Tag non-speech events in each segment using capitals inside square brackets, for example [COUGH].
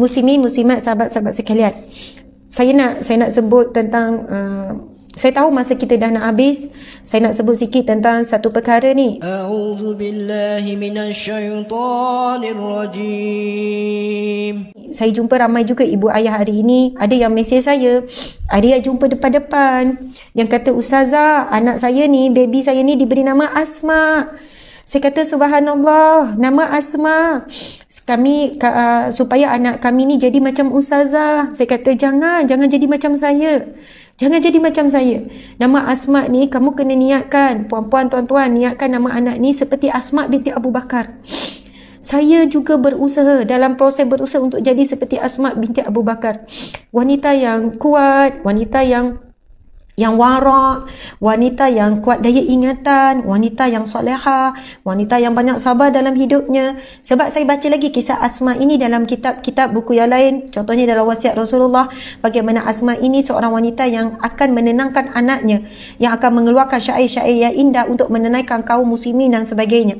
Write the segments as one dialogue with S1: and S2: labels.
S1: muslimi muslimat sahabat-sahabat sekalian saya nak saya nak sebut tentang uh, saya tahu masa kita dah nak habis saya nak sebut sikit tentang satu perkara ni a'udzu billahi minasyaitonir rajim saya jumpa ramai juga ibu ayah hari ini ada yang mesej saya ada yang jumpa depan-depan yang kata ustazah anak saya ni baby saya ni diberi nama asma saya kata subhanallah nama Asma kami uh, supaya anak kami ni jadi macam ustazah. Saya kata jangan jangan jadi macam saya. Jangan jadi macam saya. Nama Asma ni kamu kena niatkan. Puan-puan, tuan-tuan niatkan nama anak ni seperti Asma binti Abu Bakar. Saya juga berusaha dalam proses berusaha untuk jadi seperti Asma binti Abu Bakar. Wanita yang kuat, wanita yang yang warak, wanita yang kuat daya ingatan, wanita yang soleha, wanita yang banyak sabar dalam hidupnya. Sebab saya baca lagi kisah Asma ini dalam kitab-kitab buku yang lain. Contohnya dalam wasiat Rasulullah, bagaimana Asma ini seorang wanita yang akan menenangkan anaknya, yang akan mengeluarkan syair-syair yang indah untuk menenangkan kaum muslimin dan sebagainya.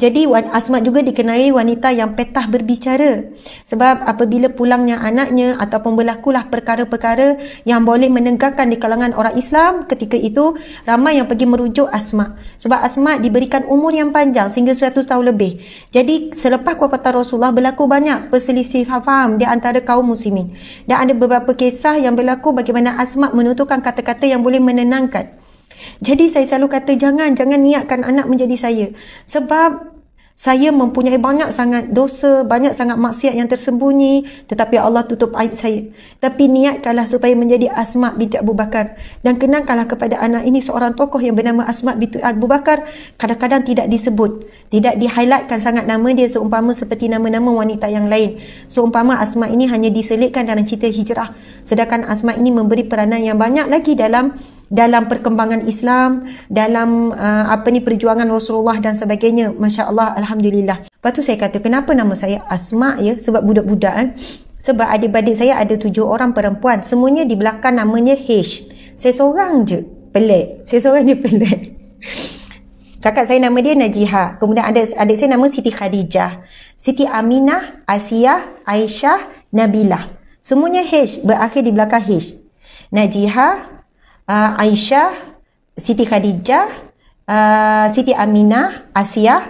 S1: Jadi Asmat juga dikenali wanita yang petah berbicara sebab apabila pulangnya anaknya ataupun berlakulah perkara-perkara yang boleh menegangkan di kalangan orang Islam ketika itu ramai yang pergi merujuk Asmat sebab Asmat diberikan umur yang panjang sehingga 100 tahun lebih. Jadi selepas kewafatan Rasulullah berlaku banyak perselisihan faham di antara kaum muslimin dan ada beberapa kisah yang berlaku bagaimana Asmat menuturkan kata-kata yang boleh menenangkan. Jadi saya selalu kata jangan jangan niatkan anak menjadi saya. Sebab saya mempunyai banyak sangat dosa, banyak sangat maksiat yang tersembunyi tetapi Allah tutup aib saya. Tapi niatkanlah supaya menjadi Asma binti Abu Bakar dan kenangkanlah kepada anak ini seorang tokoh yang bernama Asma binti Abu Bakar kadang-kadang tidak disebut, tidak di sangat nama dia seumpama seperti nama-nama wanita yang lain. Seumpama Asma ini hanya diselitkan dalam cerita hijrah sedangkan Asma ini memberi peranan yang banyak lagi dalam dalam perkembangan Islam, dalam uh, apa ni perjuangan Rasulullah dan sebagainya. Masya-Allah, alhamdulillah. Lepas tu saya kata, kenapa nama saya Asma ya? Sebab budak-budak kan? Sebab adik-adik saya ada tujuh orang perempuan, semuanya di belakang namanya H. Saya seorang je pelik. Saya seorang je pelik. Kakak saya nama dia Najiha. Kemudian ada adik, adik saya nama Siti Khadijah. Siti Aminah, Asiyah, Aisyah, Nabilah. Semuanya H berakhir di belakang H. Najiha, uh, Aisyah, Siti Khadijah, uh, Siti Aminah, Asiah,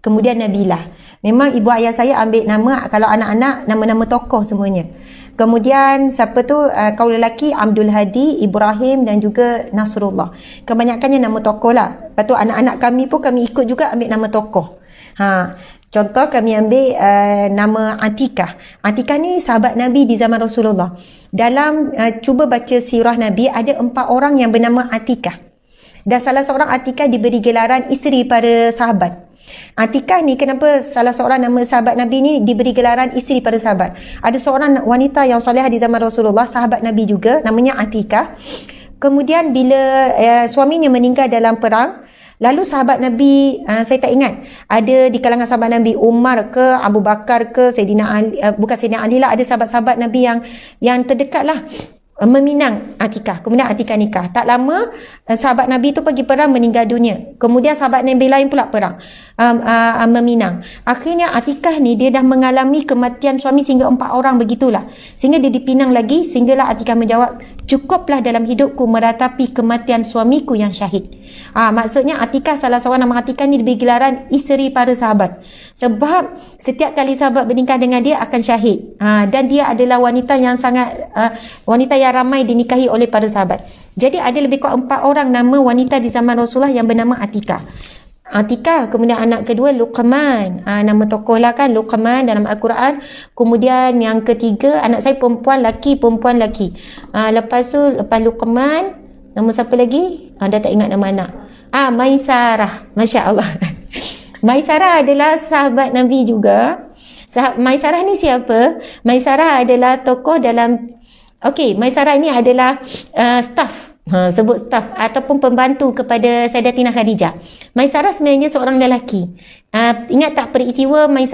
S1: kemudian Nabilah. Memang ibu ayah saya ambil nama kalau anak-anak nama-nama tokoh semuanya. Kemudian siapa tu uh, kaum lelaki Abdul Hadi, Ibrahim dan juga Nasrullah. Kebanyakannya nama tokoh lah. Lepas tu anak-anak kami pun kami ikut juga ambil nama tokoh. Ha. Contoh kami ambil uh, nama Atikah. Atikah ni sahabat Nabi di zaman Rasulullah. Dalam uh, cuba baca sirah Nabi ada empat orang yang bernama Atikah. Dan salah seorang Atikah diberi gelaran isteri pada sahabat. Atikah ni kenapa salah seorang nama sahabat Nabi ni diberi gelaran isteri pada sahabat. Ada seorang wanita yang soleh di zaman Rasulullah, sahabat Nabi juga, namanya Atikah. Kemudian bila uh, suaminya meninggal dalam perang, lalu sahabat Nabi, uh, saya tak ingat, ada di kalangan sahabat Nabi Umar ke Abu Bakar ke Sayyidina Ali, uh, bukan Sayyidina Ali lah, ada sahabat-sahabat Nabi yang yang terdekat lah. Eh, meminang Atikah. Kemudian Atikah nikah. Tak lama eh, sahabat Nabi tu pergi perang meninggal dunia. Kemudian sahabat Nabi lain pula perang um, uh, meminang. Akhirnya Atikah ni dia dah mengalami kematian suami sehingga empat orang begitulah. Sehingga dia dipinang lagi sehinggalah Atikah menjawab cukuplah dalam hidupku meratapi kematian suamiku yang syahid. Ah, maksudnya Atikah salah seorang nama Atikah ni diberi gelaran isteri para sahabat. Sebab setiap kali sahabat bernikah dengan dia akan syahid. Ah, dan dia adalah wanita yang sangat uh, wanita yang yang ramai dinikahi oleh para sahabat. Jadi ada lebih kurang empat orang nama wanita di zaman Rasulullah yang bernama Atika. Atika, kemudian anak kedua Luqman. Ah nama tokoh lah kan Luqman dalam Al-Quran. Kemudian yang ketiga anak saya perempuan laki perempuan laki. Ah lepas tu lepas Luqman nama siapa lagi? Anda ah, tak ingat nama anak. Ah Maisarah. Masya-Allah. [LAUGHS] Maisarah adalah sahabat Nabi juga. Sahab Maisarah ni siapa? Maisarah adalah tokoh dalam Okey, Maisara ini adalah uh, staff. Ha, sebut staff ataupun pembantu kepada Saidatina Khadijah. Mai sebenarnya seorang lelaki. Uh, ingat tak peristiwa Mai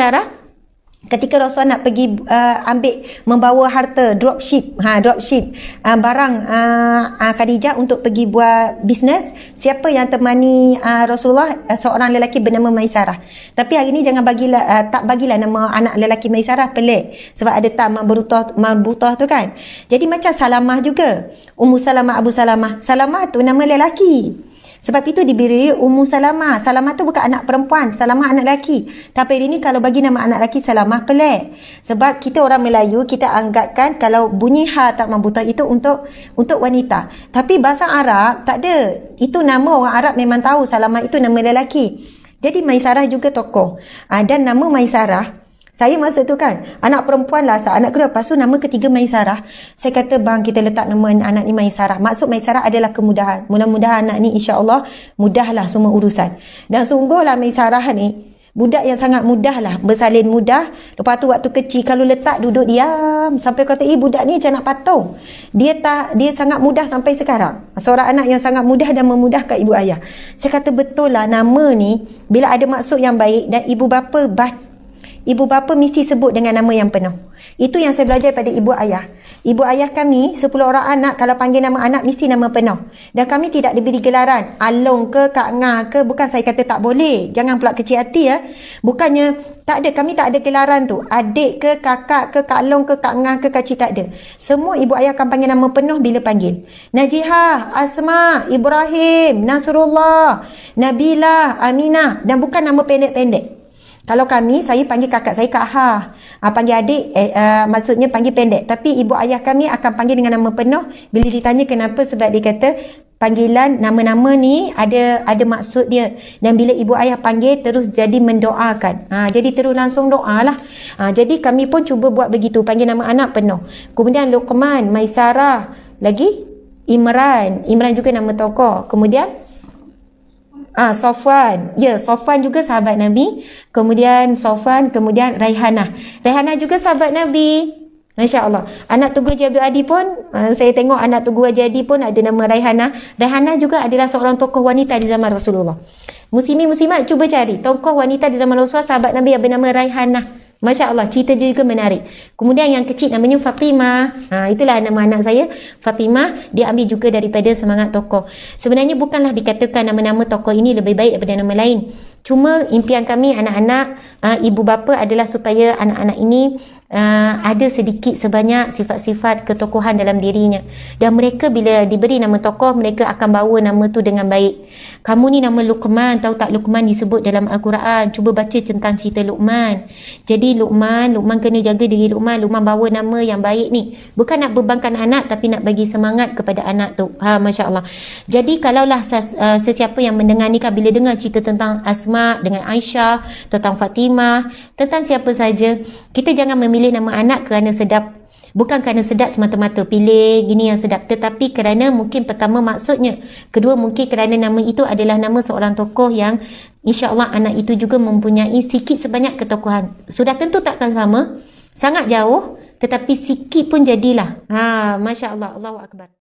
S1: ketika Rasulullah nak pergi uh, ambil membawa harta dropship ha dropship uh, barang uh, uh, Khadijah untuk pergi buat bisnes siapa yang temani uh, Rasulullah uh, seorang lelaki bernama Maisarah tapi hari ni jangan bagilah uh, tak bagilah nama anak lelaki Maisarah pelik sebab ada tak mabrutah mabutah tu kan jadi macam Salamah juga Ummu Salamah Abu Salamah Salamah tu nama lelaki sebab itu diberi Ummu Salama. Salama tu bukan anak perempuan. Salama anak lelaki. Tapi ini kalau bagi nama anak lelaki Salama pelik. Sebab kita orang Melayu kita anggapkan kalau bunyi ha tak membuta itu untuk untuk wanita. Tapi bahasa Arab tak ada. Itu nama orang Arab memang tahu Salama itu nama lelaki. Jadi Maisarah juga tokoh. Ah, dan nama Maisarah saya masa tu kan, anak perempuan lah, anak kedua. Lepas tu nama ketiga Maisarah. Saya kata, bang kita letak nama anak ni Maisarah. Maksud Maisarah adalah kemudahan. Mudah-mudahan anak ni insyaAllah mudahlah semua urusan. Dan sungguh lah Maisarah ni, budak yang sangat mudah lah. Bersalin mudah. Lepas tu waktu kecil, kalau letak duduk diam. Sampai kata, eh budak ni macam nak patung. Dia tak dia sangat mudah sampai sekarang. Seorang anak yang sangat mudah dan memudahkan ibu ayah. Saya kata, betul lah nama ni, bila ada maksud yang baik dan ibu bapa baca, ibu bapa mesti sebut dengan nama yang penuh. Itu yang saya belajar pada ibu ayah. Ibu ayah kami, 10 orang anak, kalau panggil nama anak, mesti nama penuh. Dan kami tidak diberi gelaran. Along ke, Kak Nga ke, bukan saya kata tak boleh. Jangan pula kecil hati ya. Bukannya, tak ada, kami tak ada gelaran tu. Adik ke, kakak ke, Kak Long ke, Kak Nga ke, Kak tak ada. Semua ibu ayah akan panggil nama penuh bila panggil. Najihah, Asma, Ibrahim, Nasrullah, Nabilah, Aminah. Dan bukan nama pendek-pendek. Kalau kami, saya panggil kakak saya Kak Ha. Ha, panggil adik, eh, uh, maksudnya panggil pendek. Tapi ibu ayah kami akan panggil dengan nama penuh. Bila ditanya kenapa, sebab dia kata panggilan nama-nama ni ada ada maksud dia. Dan bila ibu ayah panggil, terus jadi mendoakan. Ha, jadi terus langsung doa lah. Ha, jadi kami pun cuba buat begitu, panggil nama anak penuh. Kemudian Luqman, Maisarah lagi Imran. Imran juga nama tokoh. Kemudian Ah, Sofwan. Ya, Sofwan juga sahabat Nabi. Kemudian Sofwan, kemudian Raihana. Raihana juga sahabat Nabi. Masya Allah. Anak Tugu Jabir Adi pun, uh, saya tengok anak Tugu Jadi pun ada nama Raihana. Raihana juga adalah seorang tokoh wanita di zaman Rasulullah. Muslimi Muslimat, cuba cari. Tokoh wanita di zaman Rasulullah, sahabat Nabi yang bernama Raihana. Masya Allah, cerita dia juga menarik. Kemudian yang kecil namanya Fatimah. Ha, itulah nama anak saya. Fatimah, dia ambil juga daripada semangat tokoh. Sebenarnya bukanlah dikatakan nama-nama tokoh ini lebih baik daripada nama lain. Cuma impian kami anak-anak, uh, ibu bapa adalah supaya anak-anak ini Uh, ada sedikit sebanyak sifat-sifat ketokohan dalam dirinya dan mereka bila diberi nama tokoh mereka akan bawa nama tu dengan baik kamu ni nama Luqman tahu tak Luqman disebut dalam Al-Quran cuba baca tentang cerita Luqman jadi Luqman Luqman kena jaga diri Luqman Luqman bawa nama yang baik ni bukan nak bebankan anak tapi nak bagi semangat kepada anak tu ha Masya Allah jadi kalaulah ses, uh, sesiapa yang mendengar ni kan bila dengar cerita tentang Asma dengan Aisyah tentang Fatimah tentang siapa saja kita jangan memilih pilih nama anak kerana sedap bukan kerana sedap semata-mata pilih gini yang sedap tetapi kerana mungkin pertama maksudnya kedua mungkin kerana nama itu adalah nama seorang tokoh yang insya-Allah anak itu juga mempunyai sikit sebanyak ketokohan sudah tentu takkan sama sangat jauh tetapi sikit pun jadilah ha masya-Allah Allahu akbar